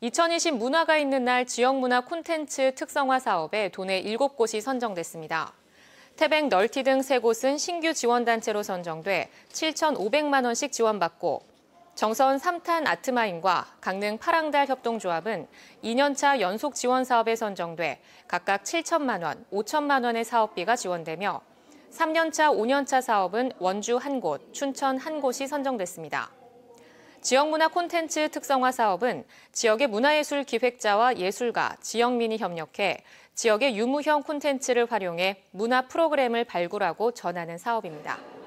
2020 문화가 있는 날 지역문화 콘텐츠 특성화 사업에 도내 7곳이 선정됐습니다. 태백 널티 등 세곳은 신규 지원단체로 선정돼 7,500만 원씩 지원받고 정선 3탄 아트마인과 강릉 파랑달 협동조합은 2년차 연속 지원 사업에 선정돼 각각 7천만 원, 5천만 원의 사업비가 지원되며 3년차, 5년차 사업은 원주 한 곳, 춘천 한 곳이 선정됐습니다. 지역문화 콘텐츠 특성화 사업은 지역의 문화예술 기획자와 예술가, 지역민이 협력해 지역의 유무형 콘텐츠를 활용해 문화 프로그램을 발굴하고 전하는 사업입니다.